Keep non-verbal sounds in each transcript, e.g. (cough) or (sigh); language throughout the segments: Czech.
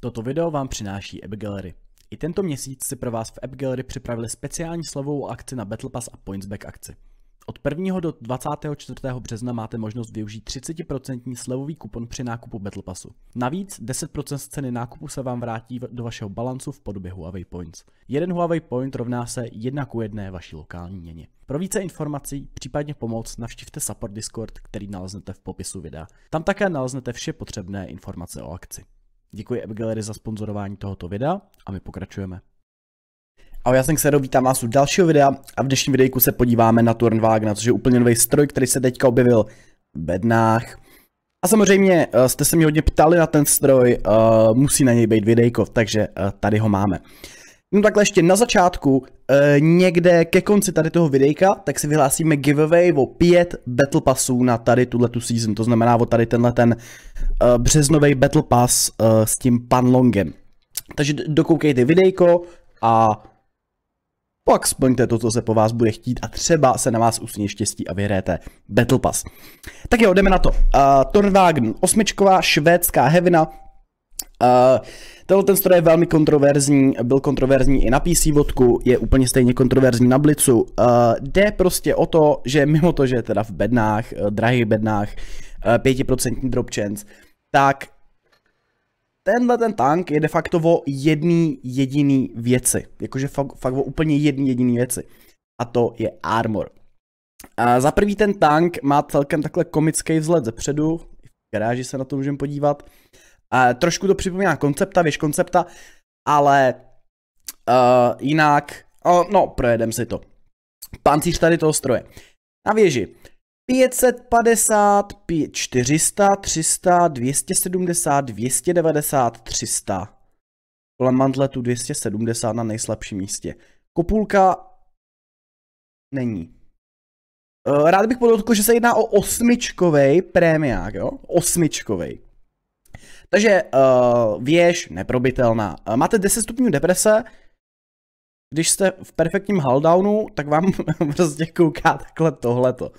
Toto video vám přináší App Gallery. I tento měsíc si pro vás v App Gallery připravili speciální slovou akci na Battle Pass a Pointsback akci. Od 1. do 24. března máte možnost využít 30% slevový kupon při nákupu Battle Passu. Navíc 10% z ceny nákupu se vám vrátí do vašeho balancu v podobě Huawei Points. Jeden Huawei Point rovná se 1 ku 1 vaší lokální měně. Pro více informací, případně pomoc, navštivte support Discord, který naleznete v popisu videa. Tam také naleznete vše potřebné informace o akci. Děkuji AppGallery za sponzorování tohoto videa a my pokračujeme. Ahoj, já jsem Xero, vítám vás u dalšího videa a v dnešním videjku se podíváme na Turnwagna, což je úplně nový stroj, který se teďka objevil v bednách. A samozřejmě eh, jste se mě hodně ptali na ten stroj, eh, musí na něj být videjko, takže eh, tady ho máme. No takhle ještě na začátku, eh, někde ke konci tady toho videjka, tak si vyhlásíme giveaway o pět battle passů na tady tu season, to znamená o tady tenhle ten eh, březnový battle pass eh, s tím panlongem. Takže dokoukejte videjko a pak splňte to, co se po vás bude chtít a třeba se na vás usně štěstí a vyhráte Battle Pass. Tak jo, jdeme na to. Uh, eh, Torvagn, osmičková švédská hevina, Uh, tenhle ten stroj je velmi kontroverzní, byl kontroverzní i na PC vodku, je úplně stejně kontroverzní na Blicu. Uh, jde prostě o to, že mimo to, že je teda v bednách, uh, drahých bednách, uh, eh, 5% drop chance, tak tenhle ten tank je de facto o jedný jediný věci. Jakože fakt, fakt o úplně jedný jediný věci. A to je armor. Uh, za prvý ten tank má celkem takhle komický vzhled ze předu. V garáži se na to můžeme podívat trošku to připomíná koncepta, víš, koncepta, ale uh, jinak, uh, no, projedem si to. Pancíř tady toho stroje. Na věži. 550, 5, 400, 300, 270, 290, 300. Kolem mantletu 270 na nejslabším místě. Kopulka není. Eh, rád bych podotkl, že se jedná o osmičkovej prémiák, jo? Osmičkovej. Takže uh, věž neprobitelná. Eh, máte 10 stupňů deprese, když jste v perfektním haldownu, tak vám (laughs) prostě kouká takhle tohleto.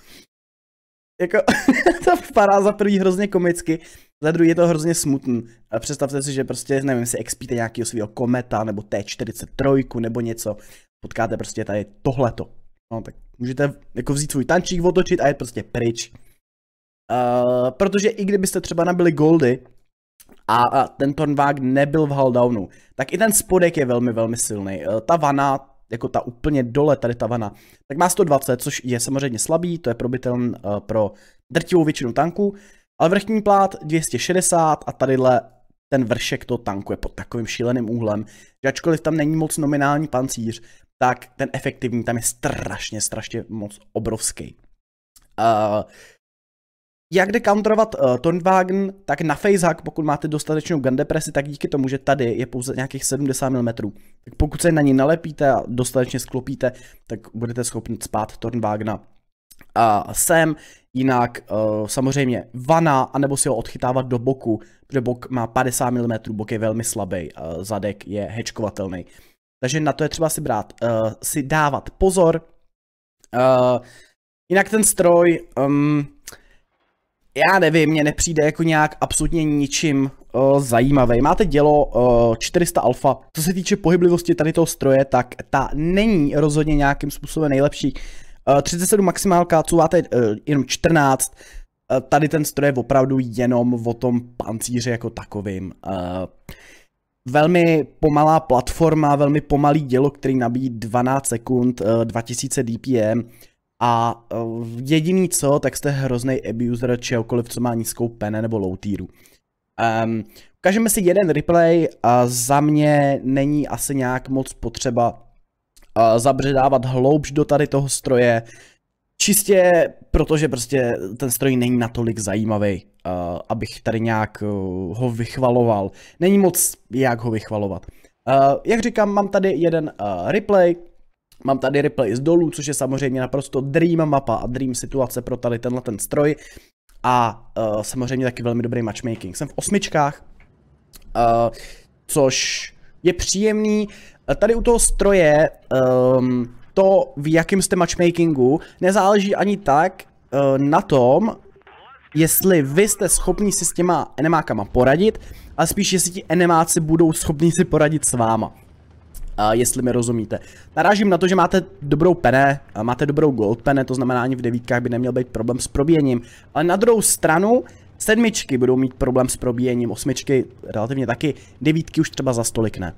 Jako, (laughs) to vypadá za první hrozně komicky, za druhý je to hrozně smutný. Představte si, že prostě, nevím, si expíte nějakého svého kometa, nebo T43, nebo něco. Potkáte prostě tady tohleto. No tak můžete jako vzít svůj tančík, otočit a je prostě pryč. Uh, protože i kdybyste třeba nabili goldy, a ten Tornvák nebyl v Haldownu, tak i ten spodek je velmi, velmi silný. E, ta vana, jako ta úplně dole tady ta vana, tak má 120, což je samozřejmě slabý, to je probytel e, pro drtivou většinu tanků, ale vrchní plát 260 a tadyhle ten vršek to tankuje pod takovým šíleným úhlem, že ačkoliv tam není moc nominální pancíř, tak ten efektivní tam je strašně, strašně moc obrovský. Uh, jak jde counterovat uh, eh, Tornwagen, tak na facehack, pokud máte dostatečnou gun depresi, tak díky tomu, že tady je pouze nějakých 70 mm, tak pokud se na ní nalepíte a dostatečně sklopíte, tak budete schopni spát Tornwagna a sem, jinak uh, samozřejmě vana, anebo si ho odchytávat do boku, protože bok má 50 mm, bok je velmi slabý, uh, eh, zadek je hečkovatelný. Takže na to je třeba si brát, uh, si dávat pozor. Uh, jinak ten stroj, um, já nevím, mě nepřijde jako nějak absolutně ničím uh, eh, zajímavý. Máte dělo uh, eh, 400 alfa. Co se týče pohyblivosti tady toho stroje, tak ta není rozhodně nějakým způsobem nejlepší. Uh, eh, 37 maximálka, couváte uh, jenom 14. Uh, tady ten stroj je opravdu jenom o tom pancíři jako takovým. Uh, velmi pomalá platforma, velmi pomalý dělo, který nabíjí 12 sekund, uh, 2000 DPM. A eh, jediný co, tak jste hrozný abuser čehokoliv, co má nízkou pene nebo low tieru. Um, ukážeme si jeden replay, a za mě není asi nějak moc potřeba uh, zabředávat hloubš do tady toho stroje, čistě protože prostě ten stroj není natolik zajímavý, uh, eh, abych tady nějak uh, ho vychvaloval. Není moc jak ho vychvalovat. Uh, jak říkám, mám tady jeden uh, replay, Mám tady replay z dolů, což je samozřejmě naprosto dream mapa a dream situace pro tady tenhle ten stroj. A uh, samozřejmě taky velmi dobrý matchmaking. Jsem v osmičkách, uh, což je příjemný. Eh, tady u toho stroje um, to, v jakém jste matchmakingu, nezáleží ani tak uh, na tom, jestli vy jste schopni si s těma enemákama poradit, ale spíš jestli ti enemáci budou schopni si poradit s váma jestli mi rozumíte. Narážím na to, že máte dobrou pené, máte dobrou gold pené, to znamená ani v devítkách by neměl být problém s probíjením. Ale na druhou stranu, sedmičky budou mít problém s probíjením, osmičky relativně taky, devítky už třeba za stolik ne.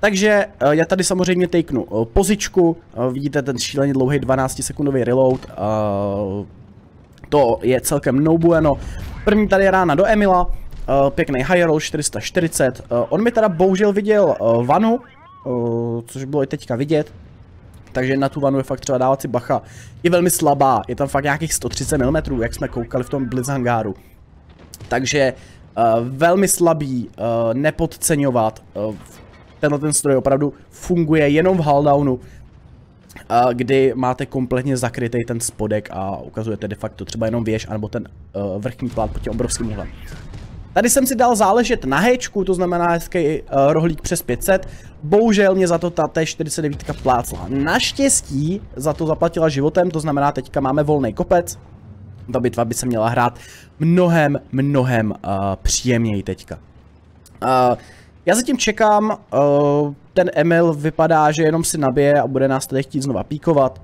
takže e, já tady samozřejmě tejknu e, pozičku, e, vidíte ten šíleně dlouhý 12 sekundový reload, to je celkem no bueno. První tady je rána do Emila, Uh, pěkný high roll 440. Uh, on mi teda bohužel viděl uh, vanu, uh, což bylo i teďka vidět. Takže na tu vanu je fakt třeba dávat si bacha. Je velmi slabá, je tam fakt nějakých 130 mm, jak jsme koukali v tom Blitz hangáru. Takže uh, velmi slabý, uh, nepodceňovat. Uh, tenhle ten stroj opravdu funguje jenom v Halldownu, uh, kdy máte kompletně zakrytý ten spodek a ukazujete de facto třeba jenom věž, anebo ten uh, vrchní plát pod tím obrovským úhlem. Tady jsem si dal záležet na hečku, to znamená hezký uh, rohlík přes 500. Bohužel mě za to ta T49 plácla. Naštěstí za to zaplatila životem, to znamená teďka máme volný kopec. Ta bitva by se měla hrát mnohem, mnohem uh, příjemněji teďka. Uh, já zatím čekám, uh, ten Emil vypadá, že jenom si nabije a bude nás tady chtít znova píkovat.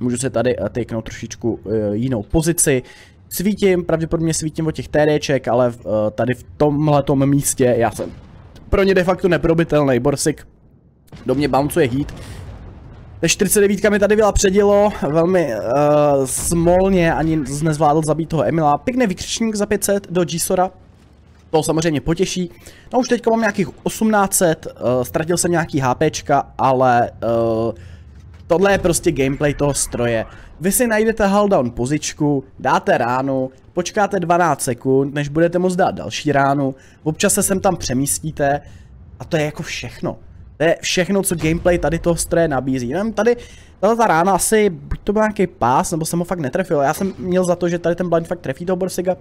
Můžu se tady uh, tyknout trošičku uh, jinou pozici. Svítím, pravděpodobně svítím od těch TDček, ale uh, tady v tomhletom místě já jsem pro ně de facto neprobitelný Borsik do mě bouncuje heat. Ta 49 mi tady byla předělo, velmi uh, smolně, ani nezvládl zabít toho Emila. Pěkný vykřičník za 500 do Gisora, to samozřejmě potěší. No už teďka mám nějakých 1800, uh, eh, ztratil jsem nějaký HPčka, ale uh, Tohle je prostě gameplay toho stroje. Vy si najdete haldown pozičku, dáte ránu, počkáte 12 sekund, než budete moct dát další ránu, občas se sem tam přemístíte a to je jako všechno. To je všechno, co gameplay tady toho stroje nabízí. Jenom tady, tato ta rána asi, buď to byl nějaký pás, nebo jsem ho fakt netrefil. Já jsem měl za to, že tady ten blind fakt trefí toho Borsiga.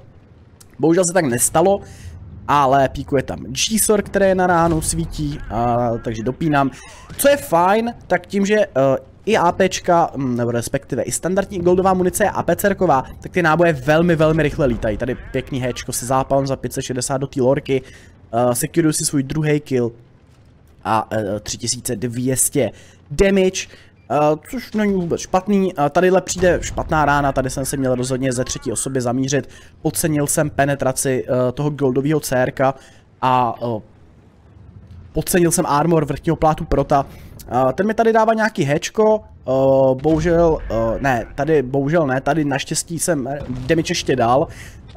Bohužel se tak nestalo, ale píkuje tam G-Sor, které na ránu svítí, a, takže dopínám. Co je fajn, tak tím, že uh, i APčka, mm, nebo respektive i standardní goldová munice je APCRková, tak ty náboje velmi, velmi rychle lítají. Tady pěkný hečko se zápalem za 560 do té lorky, uh, eh, securuju si svůj druhý kill a uh, eh, 3200 damage, Uh, což není vůbec špatný, uh, tadyhle přijde špatná rána, tady jsem se měl rozhodně ze třetí osoby zamířit, podcenil jsem penetraci uh, toho goldového CRka a uh, podcenil jsem armor vrchního plátu prota. Uh, ten mi tady dává nějaký hečko, uh, eh, bohužel, uh, ne, tady bohužel ne, tady naštěstí jsem damage ještě dal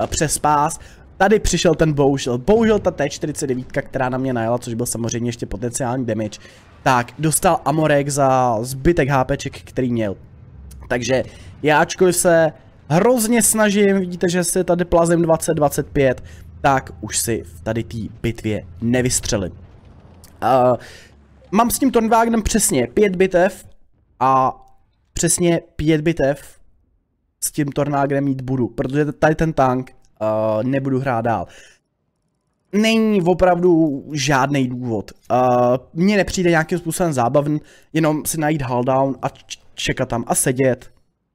uh, přes pás. Tady přišel ten bohužel, bohužel ta T49, která na mě najela, což byl samozřejmě ještě potenciální damage. Tak, dostal Amorek za zbytek HPček, který měl. Takže já ačkoliv se hrozně snažím, vidíte, že se tady plazem 25 tak už si v tady té bitvě nevystřelím. Uh, mám s tím Tornwagnem přesně pět bitev a přesně pět bitev s tím Tornwagnem mít budu, protože tady ten tank uh, nebudu hrát dál. Není opravdu žádný důvod. Uh, Mně nepřijde nějakým způsobem zábavný, jenom si najít haldown a čekat tam a sedět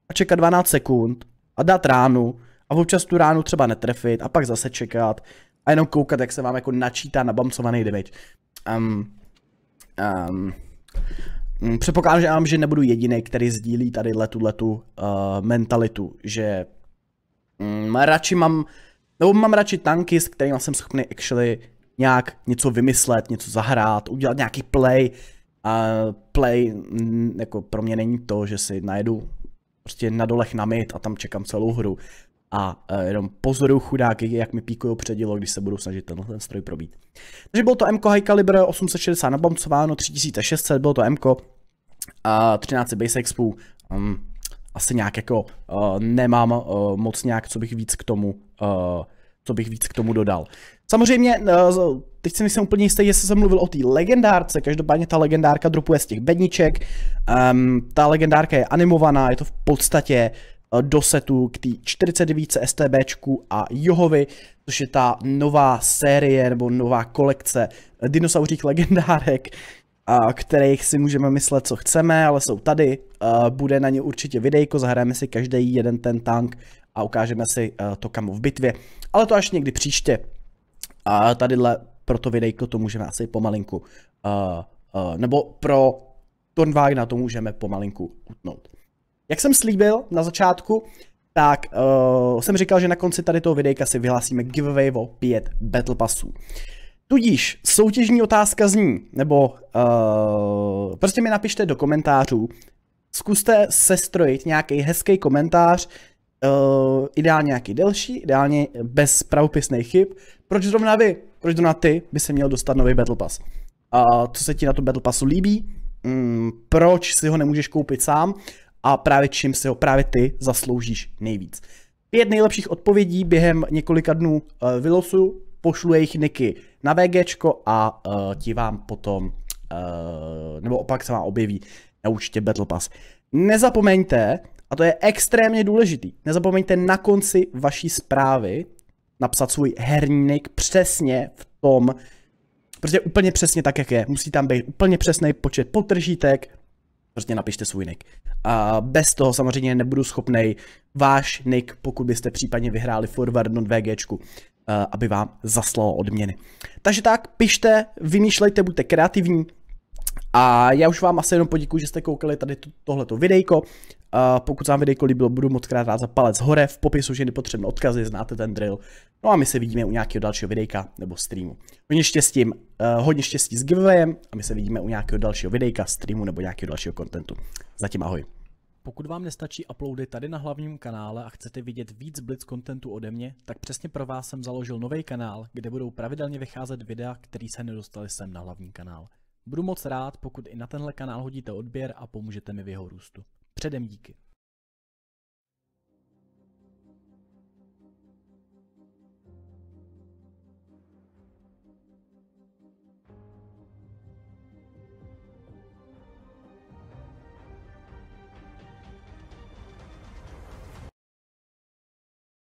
a čekat 12 sekund a dát ránu a občas tu ránu třeba netrefit a pak zase čekat a jenom koukat, jak se vám jako načítá nabamcovaný damage um, um, Předpokládám, že nebudu jediný, který sdílí tady tu uh, eh, mentalitu, že um, radši mám, nebo mám radši tanky, s kterými jsem schopný actually nějak něco vymyslet, něco zahrát, udělat nějaký play. A uh, play m, mm, jako pro mě není to, že si najedu prostě na dolech na mid a tam čekám celou hru a uh, jenom pozoruju chudáky, jak mi píkují předilo, když se budou snažit tenhle ten stroj probít. Takže bylo to MK High Caliber 860 nabomcováno, 3600, bylo to MK, uh, 13 base expo. um, asi nějak jako uh, nemám uh, moc nějak, co bych víc k tomu uh, co bych víc k tomu dodal. Samozřejmě, teď si nejsem úplně jistý, jestli jsem mluvil o té legendárce, každopádně ta legendárka dropuje z těch bedniček, um, ta legendárka je animovaná, je to v podstatě Eh, do setu k té 49 STBčku a Johovi, což je ta nová série nebo nová kolekce dinosaurích legendárek, kterých si můžeme myslet, co chceme, ale jsou tady. Eh, bude na ně určitě videjko, zahrajeme si každý jeden ten tank a ukážeme si eh, to kamu v bitvě. Ale to až někdy příště. A tadyhle pro to videjko to můžeme asi pomalinku, nebo pro Tornvágna to můžeme pomalinku utnout. Jak jsem slíbil na začátku, tak uh, jsem říkal, že na konci tady toho videjka si vyhlásíme giveaway o 5 Battle Passů. Tudíž soutěžní otázka zní, nebo uh, prostě mi napište do komentářů, zkuste sestrojit nějaký hezký komentář, uh, ideálně nějaký delší, ideálně bez pravopisných chyb. Proč zrovna vy, proč zrovna ty by se měl dostat nový Battle Pass? A uh, co se ti na tom Battle Passu líbí? um, proč si ho nemůžeš koupit sám? a právě čím si ho právě ty zasloužíš nejvíc. Pět nejlepších odpovědí během několika dnů uh, eh, vylosuju, pošlu jejich niky na VGčko a uh, ti vám potom, uh, nebo opak se vám objeví na účtě Battle Pass. Nezapomeňte, a to je extrémně důležitý, nezapomeňte na konci vaší zprávy napsat svůj herní nick přesně v tom, protože úplně přesně tak, jak je. Musí tam být úplně přesný počet potržítek, prostě napište svůj nick. A bez toho samozřejmě nebudu schopný váš nick, pokud byste případně vyhráli forward not VGčku, eh, aby vám zaslalo odměny. Takže tak, pište, vymýšlejte, buďte kreativní, a já už vám asi jenom poděkuji, že jste koukali tady tohleto videjko. Uh, pokud se vám videjko líbilo, budu moc krát rád za palec hore, v popisu je potřebné odkazy, znáte ten drill. No a my se vidíme u nějakého dalšího videjka nebo streamu. Hodně štěstí, uh, hodně štěstí s giveawayem a my se vidíme u nějakého dalšího videjka, streamu nebo nějakého dalšího kontentu. Zatím ahoj. Pokud vám nestačí uploady tady na hlavním kanále a chcete vidět víc Blitz kontentu ode mě, tak přesně pro vás jsem založil nový kanál, kde budou pravidelně vycházet videa, které se nedostali sem na hlavní kanál. Budu moc rád, pokud i na tenhle kanál hodíte odběr a pomůžete mi v jeho růstu. Předem díky.